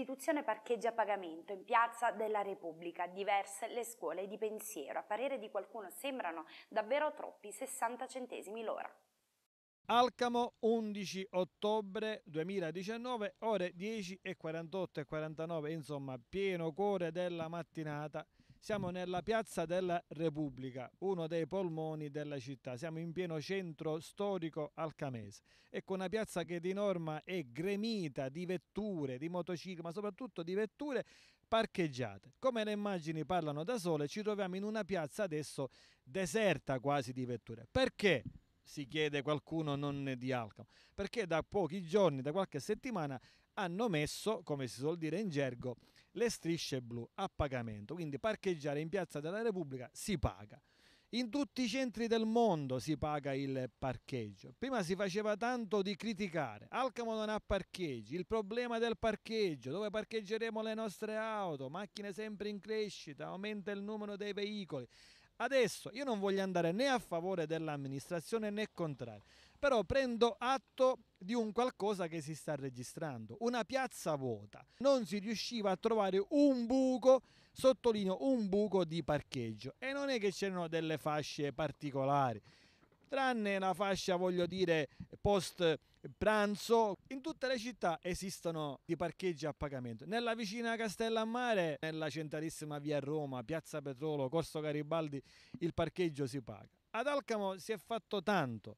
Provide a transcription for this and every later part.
Istituzione parcheggi a pagamento in Piazza della Repubblica, diverse le scuole di pensiero. A parere di qualcuno sembrano davvero troppi 60 centesimi l'ora. Alcamo 11 ottobre 2019, ore 10 e 48 e 49, insomma pieno cuore della mattinata. Siamo nella piazza della Repubblica, uno dei polmoni della città. Siamo in pieno centro storico alcamese. Ecco una piazza che di norma è gremita di vetture, di motocicli, ma soprattutto di vetture parcheggiate. Come le immagini parlano da sole, ci troviamo in una piazza adesso deserta quasi di vetture. Perché? si chiede qualcuno non di Alcamo, perché da pochi giorni, da qualche settimana, hanno messo, come si suol dire in gergo, le strisce blu a pagamento. Quindi parcheggiare in Piazza della Repubblica si paga. In tutti i centri del mondo si paga il parcheggio. Prima si faceva tanto di criticare. Alcamo non ha parcheggi, il problema del parcheggio, dove parcheggeremo le nostre auto, macchine sempre in crescita, aumenta il numero dei veicoli. Adesso io non voglio andare né a favore dell'amministrazione né contrario però prendo atto di un qualcosa che si sta registrando, una piazza vuota. Non si riusciva a trovare un buco, sottolineo un buco di parcheggio e non è che c'erano delle fasce particolari tranne la fascia, voglio dire, post pranzo. In tutte le città esistono i parcheggi a pagamento. Nella vicina Castellammare, nella centralissima via Roma, Piazza Petrolo, Corso Garibaldi, il parcheggio si paga. Ad Alcamo si è fatto tanto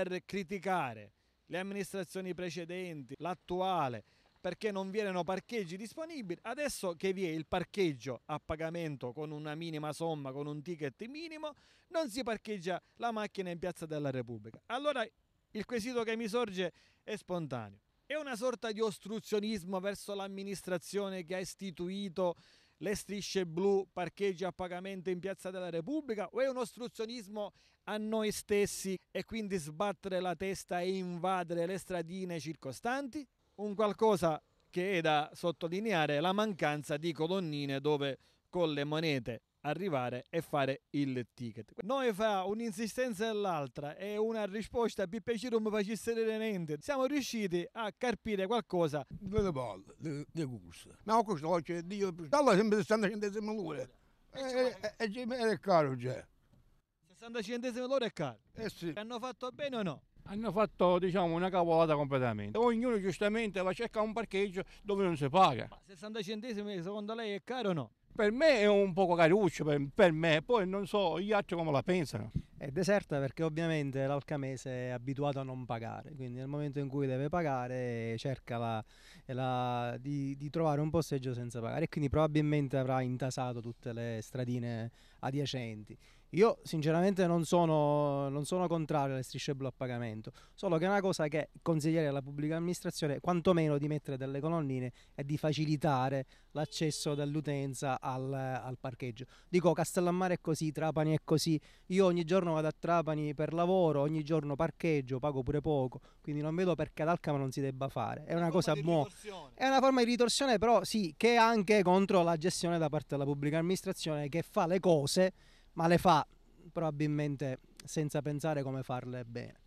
per criticare le amministrazioni precedenti, l'attuale, perché non vi erano parcheggi disponibili, adesso che vi è il parcheggio a pagamento con una minima somma, con un ticket minimo, non si parcheggia la macchina in Piazza della Repubblica. Allora il quesito che mi sorge è spontaneo. È una sorta di ostruzionismo verso l'amministrazione che ha istituito le strisce blu, parcheggi a pagamento in Piazza della Repubblica o è un ostruzionismo a noi stessi e quindi sbattere la testa e invadere le stradine circostanti? Un qualcosa che è da sottolineare è la mancanza di colonnine dove con le monete arrivare e fare il ticket. Noi fa un'insistenza e l'altra e una risposta più piacere non mi facesse niente. Siamo riusciti a carpire qualcosa. Delle palle, di gusto. Ma questo oggi, cioè, Dio, dalla sempre 60 centesimi l'ora. E' eh, eh, eh, caro già. Cioè. 60 centesimi l'ora è caro? Eh sì. Hanno fatto bene o no? Hanno fatto diciamo una cavolata completamente. Ognuno giustamente va a cercare un parcheggio dove non si paga. Ma 60 centesimi secondo lei è caro o no? per me è un poco caruccio, per, per, me, poi non so gli altri come la pensano. È deserta perché ovviamente l'alcamese è abituato a non pagare, quindi nel momento in cui deve pagare cerca la, la, di, di, trovare un posteggio senza pagare e quindi probabilmente avrà intasato tutte le stradine adiacenti. Io sinceramente non sono, non sono contrario alle strisce blu a pagamento, solo che è una cosa che consiglierei alla pubblica amministrazione quantomeno di mettere delle colonnine e di facilitare l'accesso dell'utenza al, al, parcheggio. Dico Castellammare è così, Trapani è così, io ogni giorno vado a Trapani per lavoro, ogni giorno parcheggio, pago pure poco, quindi non vedo perché ad Alcama non si debba fare. È una, una cosa buona. È una forma di ritorsione però sì, che è anche contro la gestione da parte della pubblica amministrazione che fa le cose ma le fa probabilmente senza pensare come farle bene.